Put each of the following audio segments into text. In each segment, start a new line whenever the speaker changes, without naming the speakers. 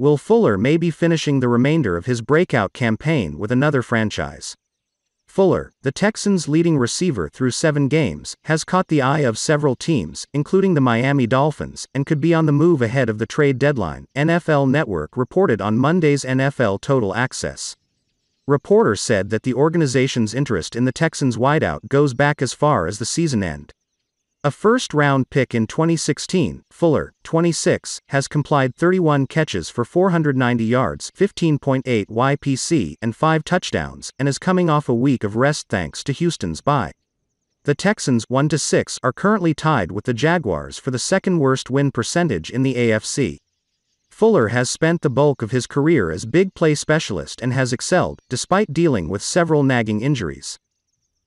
Will Fuller may be finishing the remainder of his breakout campaign with another franchise. Fuller, the Texans' leading receiver through seven games, has caught the eye of several teams, including the Miami Dolphins, and could be on the move ahead of the trade deadline, NFL Network reported on Monday's NFL Total Access. Reporter said that the organization's interest in the Texans' wideout goes back as far as the season end. A first round pick in 2016, Fuller, 26, has complied 31 catches for 490 yards, 15.8 YPC, and 5 touchdowns, and is coming off a week of rest thanks to Houston's bye. The Texans 1 6 are currently tied with the Jaguars for the second worst win percentage in the AFC. Fuller has spent the bulk of his career as big play specialist and has excelled, despite dealing with several nagging injuries.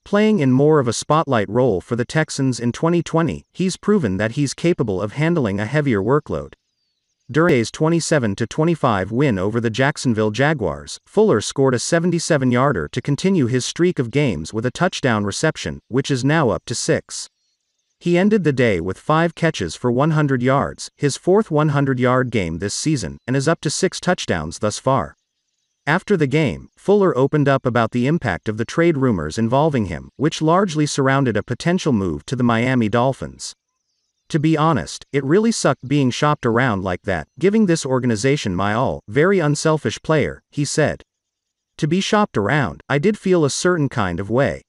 Playing in more of a spotlight role for the Texans in 2020, he's proven that he's capable of handling a heavier workload. During his 27-25 win over the Jacksonville Jaguars, Fuller scored a 77-yarder to continue his streak of games with a touchdown reception, which is now up to six. He ended the day with five catches for 100 yards, his fourth 100-yard game this season, and is up to six touchdowns thus far. After the game, Fuller opened up about the impact of the trade rumors involving him, which largely surrounded a potential move to the Miami Dolphins. To be honest, it really sucked being shopped around like that, giving this organization my all, very unselfish player, he said. To be shopped around, I did feel a certain kind of way.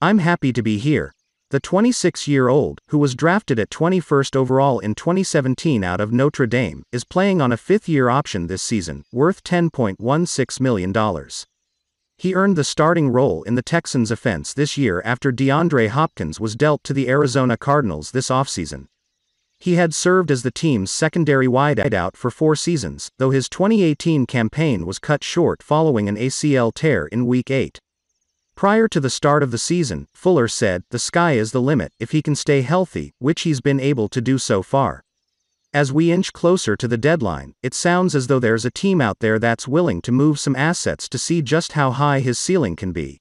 I'm happy to be here, the 26-year-old, who was drafted at 21st overall in 2017 out of Notre Dame, is playing on a fifth-year option this season, worth $10.16 million. He earned the starting role in the Texans' offense this year after DeAndre Hopkins was dealt to the Arizona Cardinals this offseason. He had served as the team's secondary wideout for four seasons, though his 2018 campaign was cut short following an ACL tear in Week 8. Prior to the start of the season, Fuller said, the sky is the limit if he can stay healthy, which he's been able to do so far. As we inch closer to the deadline, it sounds as though there's a team out there that's willing to move some assets to see just how high his ceiling can be.